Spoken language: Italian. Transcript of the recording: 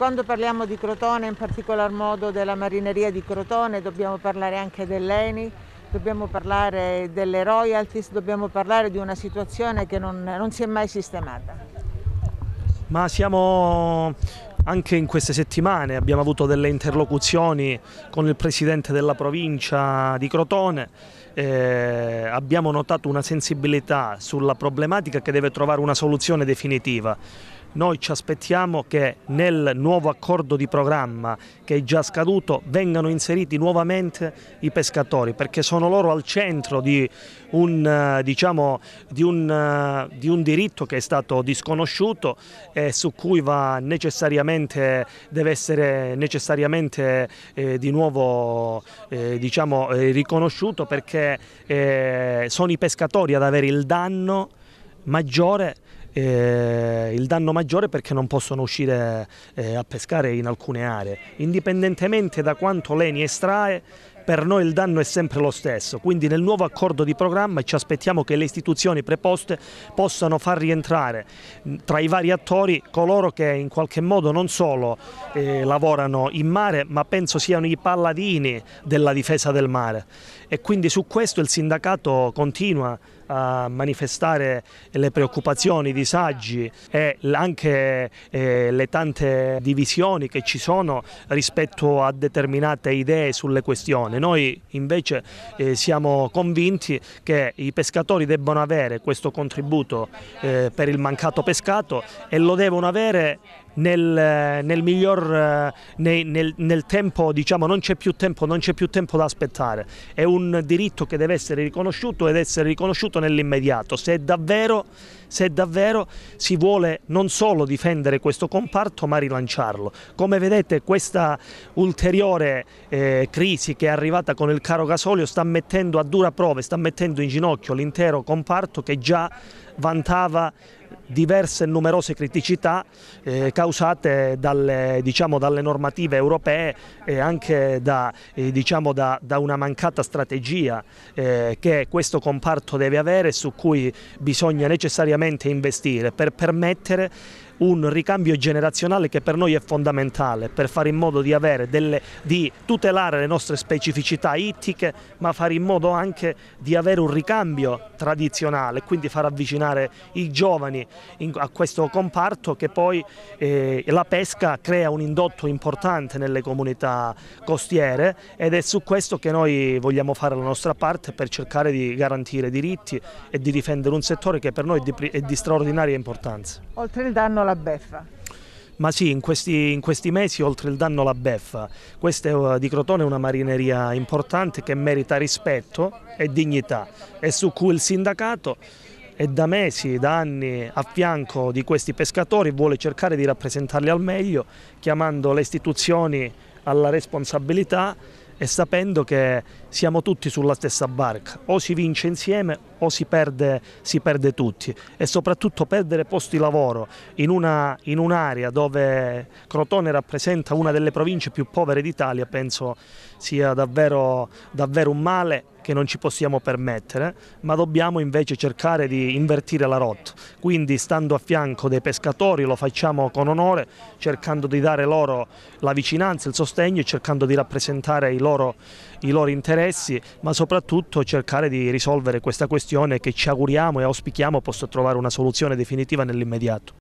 Quando parliamo di Crotone, in particolar modo della marineria di Crotone, dobbiamo parlare anche dell'ENI, dobbiamo parlare delle royalties, dobbiamo parlare di una situazione che non, non si è mai sistemata. Ma siamo anche in queste settimane abbiamo avuto delle interlocuzioni con il presidente della provincia di Crotone, eh, abbiamo notato una sensibilità sulla problematica che deve trovare una soluzione definitiva. Noi ci aspettiamo che nel nuovo accordo di programma che è già scaduto vengano inseriti nuovamente i pescatori perché sono loro al centro di un, eh, diciamo, di un, eh, di un diritto che è stato disconosciuto e su cui deve essere necessariamente eh, di nuovo eh, diciamo, eh, riconosciuto perché eh, sono i pescatori ad avere il danno maggiore eh, il danno maggiore perché non possono uscire eh, a pescare in alcune aree. Indipendentemente da quanto l'ENI estrae, per noi il danno è sempre lo stesso, quindi nel nuovo accordo di programma ci aspettiamo che le istituzioni preposte possano far rientrare tra i vari attori coloro che in qualche modo non solo eh, lavorano in mare ma penso siano i palladini della difesa del mare e quindi su questo il sindacato continua a manifestare le preoccupazioni, i disagi e anche eh, le tante divisioni che ci sono rispetto a determinate idee sulle questioni. Noi invece eh, siamo convinti che i pescatori debbano avere questo contributo eh, per il mancato pescato e lo devono avere nel, nel miglior eh, nel, nel, nel, tempo, diciamo, non c'è più tempo, non c'è più tempo da aspettare. È un diritto che deve essere riconosciuto ed essere riconosciuto nell'immediato. Se davvero, se davvero si vuole non solo difendere questo comparto, ma rilanciarlo. Come vedete, questa ulteriore eh, crisi che è arrivata con il caro gasolio sta mettendo a dura prova, sta mettendo in ginocchio l'intero comparto che già vantava diverse e numerose criticità eh, causate dalle, diciamo, dalle, normative europee e anche da, eh, diciamo, da, da una mancata strategia eh, che questo comparto deve avere e su cui bisogna necessariamente investire per permettere un ricambio generazionale che per noi è fondamentale per fare in modo di, delle, di tutelare le nostre specificità ittiche ma fare in modo anche di avere un ricambio tradizionale, quindi far avvicinare i giovani in, a questo comparto che poi eh, la pesca crea un indotto importante nelle comunità costiere ed è su questo che noi vogliamo fare la nostra parte per cercare di garantire diritti e di difendere un settore che per noi è di, è di straordinaria importanza. Oltre il danno alla la beffa. Ma sì, in questi, in questi, mesi oltre il danno la beffa, questa eh, di Crotone è una marineria importante che merita rispetto e dignità e su cui il sindacato è da mesi, da anni a fianco di questi pescatori, vuole cercare di rappresentarli al meglio, chiamando le istituzioni alla responsabilità e sapendo che siamo tutti sulla stessa barca, o si vince insieme o si perde, si perde tutti e soprattutto perdere posti di lavoro in, un'area un dove Crotone rappresenta una delle province più povere d'Italia penso sia davvero, davvero un male che non ci possiamo permettere, ma dobbiamo invece cercare di invertire la rotta. Quindi stando a fianco dei pescatori lo facciamo con onore, cercando di dare loro la vicinanza, il sostegno cercando di rappresentare i loro, i loro interessi, ma soprattutto cercare di risolvere questa questione che ci auguriamo e auspichiamo possa trovare una soluzione definitiva nell'immediato.